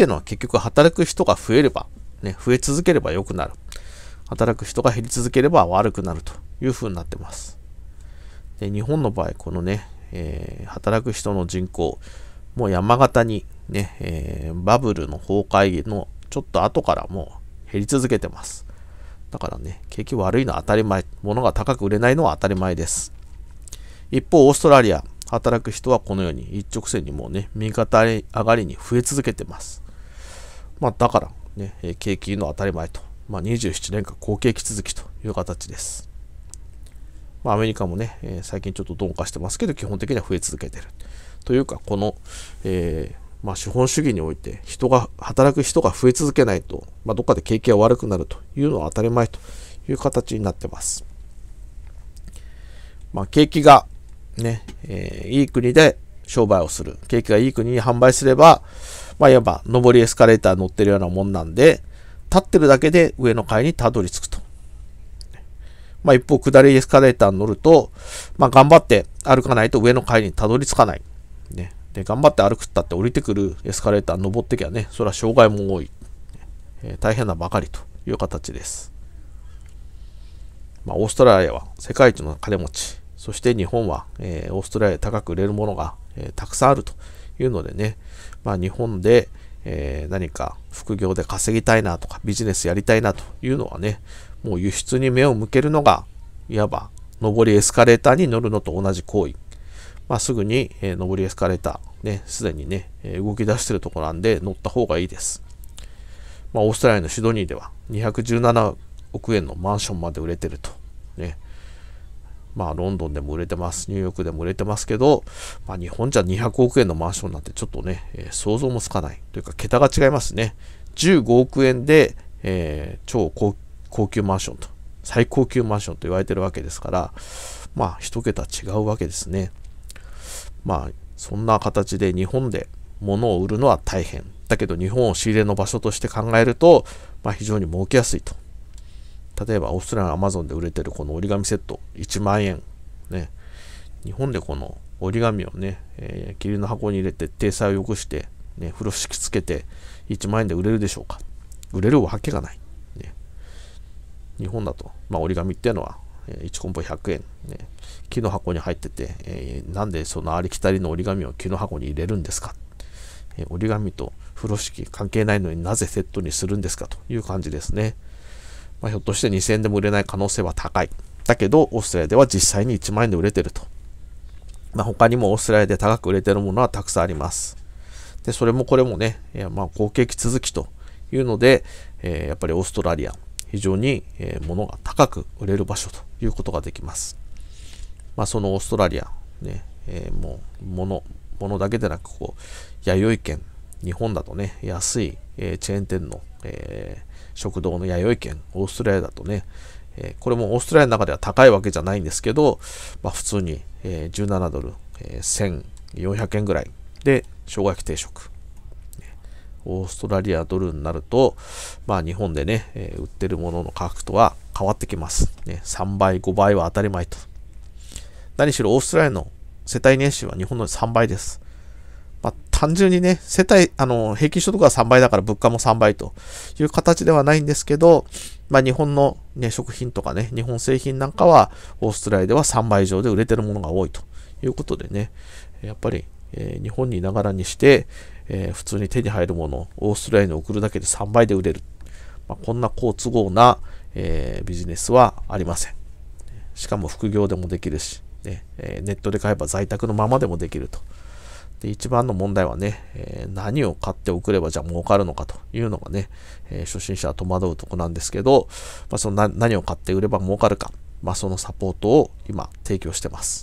っていうのは結局働く人が増えれば、ね、増え続ければ良くなる。働く人が減り続ければ悪くなるというふうになってます。で日本の場合、このね、えー、働く人の人口、もう山形にね、えー、バブルの崩壊のちょっと後からもう減り続けてます。だからね、景気悪いのは当たり前、物が高く売れないのは当たり前です。一方、オーストラリア、働く人はこのように一直線にもうね、右肩上がりに増え続けてます。まあ、だから、ね、景気の当たり前と、まあ、27年間好景気続きという形です。まあ、アメリカもね、えー、最近ちょっと鈍化してますけど、基本的には増え続けてる。というか、この、えー、まあ、資本主義において、人が、働く人が増え続けないと、まあ、どっかで景気が悪くなるというのは当たり前という形になってます。まあ、景気が、ね、えー、いい国で商売をする。景気がいい国に販売すれば、まあ、いわば、上りエスカレーター乗ってるようなもんなんで、立ってるだけで上の階にたどり着くと。まあ、一方、下りエスカレーターに乗ると、まあ、頑張って歩かないと上の階にたどり着かない。ね。で、頑張って歩くったって降りてくるエスカレーター登ってきゃね、それは障害も多い。えー、大変なばかりという形です。まあ、オーストラリアは世界一の金持ち、そして日本は、えー、オーストラリアで高く売れるものが、えー、たくさんあるというのでね、まあ、日本で、えー、何か副業で稼ぎたいなとかビジネスやりたいなというのはね、もう輸出に目を向けるのが、いわば上りエスカレーターに乗るのと同じ行為。まあ、すぐに、えー、上りエスカレーター、ね、すでにね、えー、動き出してるところなんで乗った方がいいです。まあ、オーストラリアのシドニーでは217億円のマンションまで売れてると。まあ、ロンドンでも売れてます。ニューヨークでも売れてますけど、まあ、日本じゃ200億円のマンションなんてちょっとね、えー、想像もつかない。というか、桁が違いますね。15億円で、えー、超高級マンションと、最高級マンションと言われてるわけですから、まあ、一桁違うわけですね。まあ、そんな形で日本で物を売るのは大変。だけど、日本を仕入れの場所として考えると、まあ、非常に儲けやすいと。例えばオーストラリアのアマゾンで売れてるこの折り紙セット1万円ね日本でこの折り紙をね、えー、霧の箱に入れて体裁を良くして、ね、風呂敷つけて1万円で売れるでしょうか売れるわけがない、ね、日本だと、まあ、折り紙っていうのは1コンボ100円、ね、木の箱に入ってて、えー、なんでそのありきたりの折り紙を木の箱に入れるんですか、えー、折り紙と風呂敷関係ないのになぜセットにするんですかという感じですね。まあ、ひょっとして2000円でも売れない可能性は高い。だけど、オーストラリアでは実際に1万円で売れてると。まあ、他にもオーストラリアで高く売れてるものはたくさんあります。で、それもこれもね、いやまあ、好景気続きというので、えー、やっぱりオーストラリア、非常に、えー、物が高く売れる場所ということができます。まあ、そのオーストラリア、ね、えー、もう、物、物だけでなく、こう、弥生県日本だとね、安い、えー、チェーン店の、えー、食堂の弥生県、オーストラリアだとね、えこれもオーストラリアの中では高いわけじゃないんですけど、まあ、普通に、え17ドル、え1400円ぐらいで生姜焼き定食。オーストラリアドルになると、まあ日本でね、え売ってるものの価格とは変わってきます。ね、3倍、5倍は当たり前と。何しろオーストラリアの世帯年収は日本の3倍です。まあ、単純にね、世帯、あの、平均所得が3倍だから物価も3倍という形ではないんですけど、まあ、日本の、ね、食品とかね、日本製品なんかは、オーストラリアでは3倍以上で売れてるものが多いということでね、やっぱり、えー、日本にいながらにして、えー、普通に手に入るものをオーストラリアに送るだけで3倍で売れる。まあ、こんな好都合な、えー、ビジネスはありません。しかも副業でもできるし、ねネットで買えば在宅のままでもできると。で、一番の問題はね、えー、何を買って送ればじゃあ儲かるのかというのがね、えー、初心者は戸惑うとこなんですけど、まあ、その何を買って売れば儲かるか、まあ、そのサポートを今提供してます。